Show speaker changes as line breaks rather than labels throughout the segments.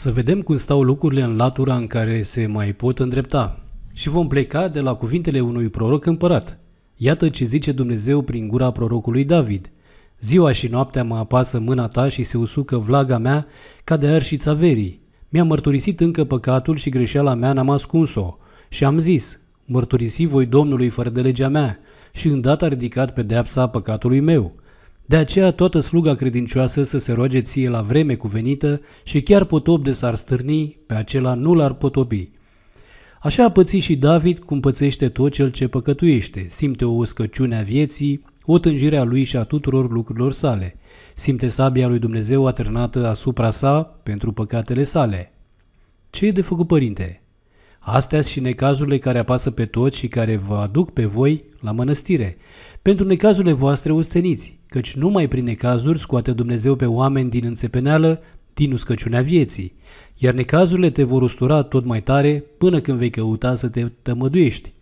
Să vedem cum stau lucrurile în latura în care se mai pot îndrepta. Și vom pleca de la cuvintele unui proroc împărat. Iată ce zice Dumnezeu prin gura prorocului David. Ziua și noaptea mă apasă mâna ta și se usucă vlaga mea ca de arșița verii. Mi-a mărturisit încă păcatul și greșeala mea n-am ascuns-o. Și am zis, mărturisi voi Domnului fără de legea mea și îndată a ridicat pedeapsa păcatului meu. De aceea toată sluga credincioasă să se roage ție la vreme cuvenită și chiar potop de s-ar stârni, pe acela nu l-ar potopi. Așa a pățit și David cum pățește tot cel ce păcătuiește, simte o uscăciune a vieții, o tânjire a lui și a tuturor lucrurilor sale, simte sabia lui Dumnezeu atârnată asupra sa pentru păcatele sale. Ce e de făcut, părinte? Astea și necazurile care apasă pe toți și care vă aduc pe voi la mănăstire. Pentru necazurile voastre usteniți, căci numai prin necazuri scoate Dumnezeu pe oameni din înțepeneală, din uscăciunea vieții, iar necazurile te vor ustura tot mai tare până când vei căuta să te tămăduiești.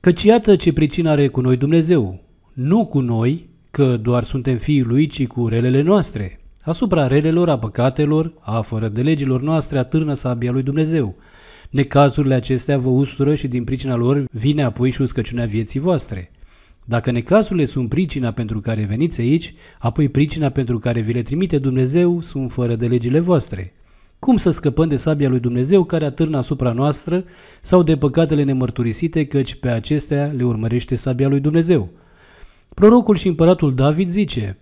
Căci iată ce pricină are cu noi Dumnezeu, nu cu noi, că doar suntem fiii lui, ci cu relele noastre. Asupra relelor, a păcatelor, a fără de legilor noastre atârnă sabia lui Dumnezeu. Necazurile acestea vă ustură și din pricina lor vine apoi și uscăciunea vieții voastre. Dacă necazurile sunt pricina pentru care veniți aici, apoi pricina pentru care vi le trimite Dumnezeu sunt fără de legile voastre. Cum să scăpăm de sabia lui Dumnezeu care atârnă asupra noastră sau de păcatele nemărturisite, căci pe acestea le urmărește sabia lui Dumnezeu? Prorocul și împăratul David zice,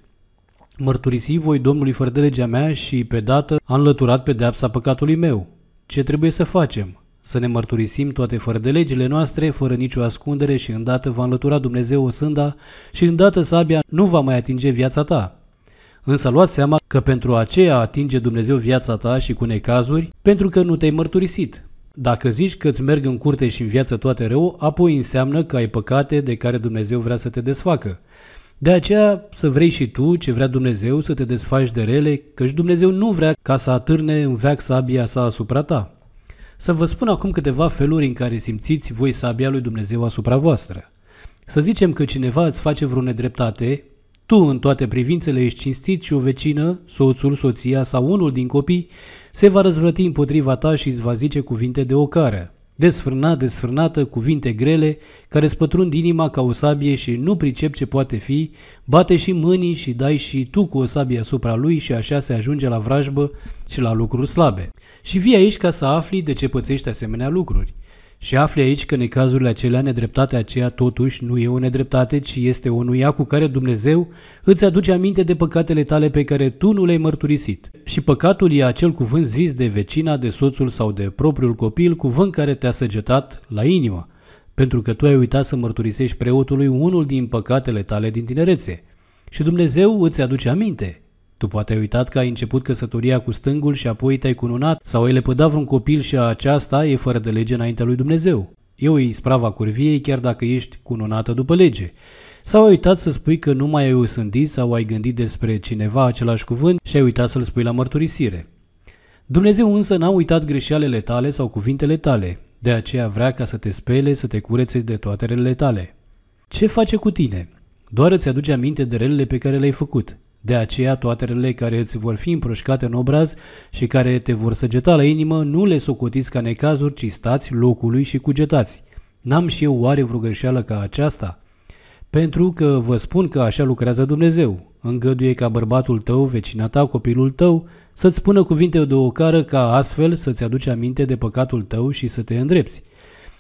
Mărturisi voi Domnului fără de legea mea și pe dată am lăturat pedeapsa păcatului meu. Ce trebuie să facem? Să ne mărturisim toate fără de legile noastre, fără nicio ascundere și îndată va înlătura Dumnezeu o sânda și îndată sabia nu va mai atinge viața ta. Însă luați seama că pentru aceea atinge Dumnezeu viața ta și cu necazuri, pentru că nu te-ai mărturisit. Dacă zici că îți merg în curte și în viață toate rău, apoi înseamnă că ai păcate de care Dumnezeu vrea să te desfacă. De aceea să vrei și tu ce vrea Dumnezeu să te desfaci de rele, căci Dumnezeu nu vrea ca să atârne în veac sabia sa asupra ta. Să vă spun acum câteva feluri în care simțiți voi sabia lui Dumnezeu asupra voastră. Să zicem că cineva îți face vreo nedreptate, tu în toate privințele ești cinstit și o vecină, soțul, soția sau unul din copii se va răzvrăti împotriva ta și îți va zice cuvinte de ocară desfrânat, desfrânată, cuvinte grele, care spătrund inima ca o sabie și nu pricep ce poate fi, bate și mânii și dai și tu cu o sabie asupra lui și așa se ajunge la vrajbă și la lucruri slabe. Și vii aici ca să afli de ce pățești asemenea lucruri. Și afli aici că în cazurile acelea, nedreptatea aceea totuși nu e o nedreptate, ci este o nuia cu care Dumnezeu îți aduce aminte de păcatele tale pe care tu nu le-ai mărturisit. Și păcatul e acel cuvânt zis de vecina, de soțul sau de propriul copil, cuvânt care te-a săgetat la inimă, pentru că tu ai uitat să mărturisești preotului unul din păcatele tale din tinerețe. Și Dumnezeu îți aduce aminte tu poate ai uitat că ai început căsătoria cu stângul și apoi te-ai cununat sau ai lepădat vreun copil și aceasta e fără de lege înaintea lui Dumnezeu. Eu îi sprava curviei chiar dacă ești cununată după lege. Sau ai uitat să spui că nu mai ai osândit sau ai gândit despre cineva același cuvânt și ai uitat să-l spui la mărturisire. Dumnezeu însă n-a uitat greșealele tale sau cuvintele tale, de aceea vrea ca să te spele, să te curețe de toate relele tale. Ce face cu tine? Doar îți aduce aminte de relele pe care le-ai făcut. De aceea toate relele care îți vor fi împroșcate în obraz și care te vor săgeta la inimă, nu le socotiți ca necazuri, ci stați locului și cugetați. N-am și eu oare vreo greșeală ca aceasta? Pentru că vă spun că așa lucrează Dumnezeu. Îngăduie ca bărbatul tău, vecina ta, copilul tău, să-ți spună cuvinte de ocară ca astfel să-ți aduci aminte de păcatul tău și să te îndrepți.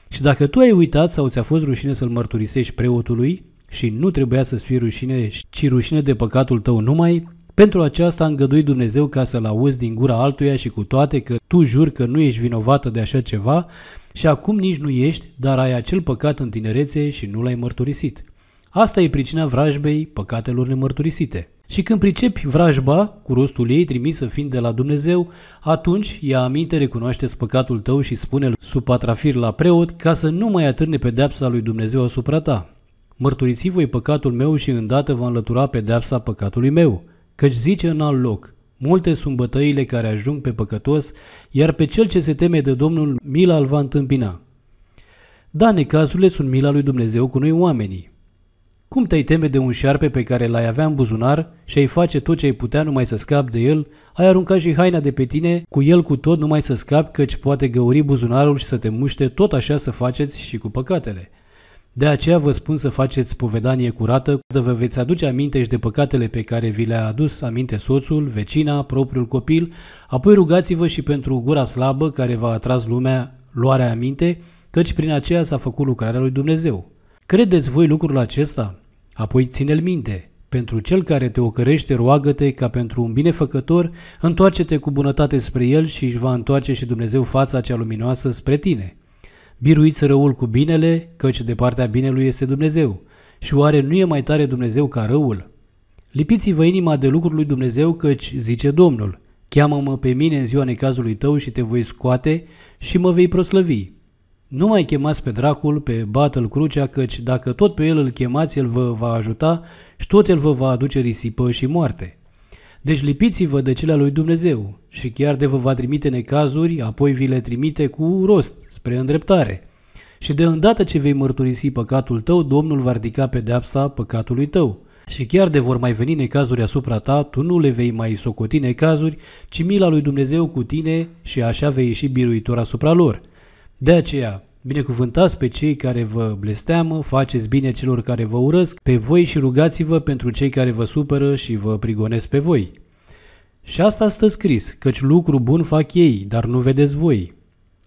Și dacă tu ai uitat sau ți-a fost rușine să-l mărturisești preotului, și nu trebuia să-ți fie rușine, ci rușine de păcatul tău numai, pentru aceasta a îngăduit Dumnezeu ca să-l auzi din gura altuia și cu toate că tu jur că nu ești vinovată de așa ceva și acum nici nu ești, dar ai acel păcat în tinerețe și nu l-ai mărturisit. Asta e pricina vrajbei păcatelor nemărturisite. Și când pricepi vrajba, cu rostul ei trimisă fiind de la Dumnezeu, atunci ia aminte, recunoaște păcatul tău și spune-l sub patrafir la preot ca să nu mai atârne pedepsa lui Dumnezeu asupra ta mărturisi voi păcatul meu și îndată va înlătura pedeapsa păcatului meu, căci zice în alt loc, multe sunt bătăile care ajung pe păcătos, iar pe cel ce se teme de Domnul, mila îl va întâmpina. Da, necazurile sunt mila lui Dumnezeu cu noi oamenii. Cum te-ai teme de un șarpe pe care l-ai avea în buzunar și ai face tot ce ai putea numai să scapi de el, ai arunca și haina de pe tine, cu el cu tot numai să scapi căci poate găuri buzunarul și să te muște, tot așa să faceți și cu păcatele. De aceea vă spun să faceți povedanie curată, că vă veți aduce aminte și de păcatele pe care vi le-a adus aminte soțul, vecina, propriul copil, apoi rugați-vă și pentru gura slabă care v-a atras lumea luarea aminte, căci prin aceea s-a făcut lucrarea lui Dumnezeu. Credeți voi lucrul acesta? Apoi ține-l minte. Pentru cel care te ocărește, roagă-te ca pentru un binefăcător, întoarce-te cu bunătate spre el și își va întoarce și Dumnezeu fața cea luminoasă spre tine. Biruiți răul cu binele, căci de partea binelui este Dumnezeu. Și oare nu e mai tare Dumnezeu ca răul? Lipiți-vă inima de lucrul lui Dumnezeu, căci zice Domnul, cheamă-mă pe mine în ziua necazului tău și te voi scoate și mă vei proslăvi. Nu mai chemați pe dracul, pe batăl crucea, căci dacă tot pe el îl chemați, el vă va ajuta și tot el vă va aduce risipă și moarte. Deci lipiți-vă de cele lui Dumnezeu și chiar de vă va trimite necazuri, apoi vi le trimite cu rost, spre îndreptare. Și de îndată ce vei mărturisi păcatul tău, Domnul va ridica pedeapsa păcatului tău. Și chiar de vor mai veni necazuri asupra ta, tu nu le vei mai socoti necazuri, ci mila lui Dumnezeu cu tine și așa vei ieși biruitor asupra lor. De aceea, Binecuvântați pe cei care vă blesteamă, faceți bine celor care vă urăsc, pe voi și rugați-vă pentru cei care vă supără și vă prigonesc pe voi. Și asta stă scris, căci lucru bun fac ei, dar nu vedeți voi.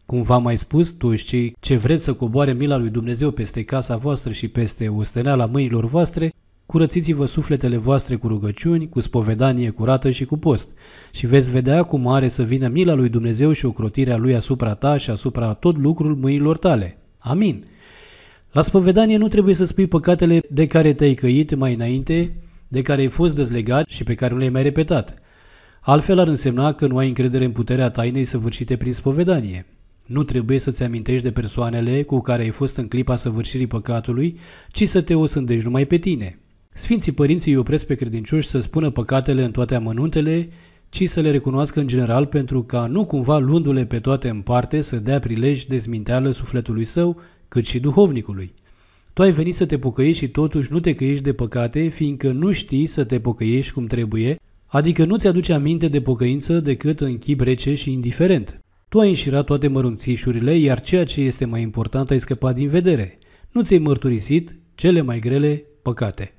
Cum v-am mai spus, toți cei ce vreți să coboare mila lui Dumnezeu peste casa voastră și peste la mâinilor voastre, curățiți-vă sufletele voastre cu rugăciuni, cu spovedanie curată și cu post și veți vedea cum are să vină mila lui Dumnezeu și ocrotirea lui asupra ta și asupra tot lucrul mâinilor tale. Amin. La spovedanie nu trebuie să spui păcatele de care te-ai căit mai înainte, de care ai fost dezlegat și pe care nu le-ai mai repetat. Altfel ar însemna că nu ai încredere în puterea tainei săvârșite prin spovedanie. Nu trebuie să-ți amintești de persoanele cu care ai fost în clipa săvârșirii păcatului, ci să te osândești numai pe tine. Sfinții părinții îi opresc pe credincioși să spună păcatele în toate amănuntele, ci să le recunoască în general pentru ca nu cumva luându-le pe toate în parte să dea prilej zminteală sufletului său, cât și duhovnicului. Tu ai venit să te pocăiești și totuși nu te căiești de păcate, fiindcă nu știi să te pocăiești cum trebuie, adică nu ți-aduce aminte de pocăință decât în chip rece și indiferent. Tu ai înșirat toate mărunțișurile, iar ceea ce este mai important ai scăpat din vedere. Nu ți-ai mărturisit cele mai grele păcate.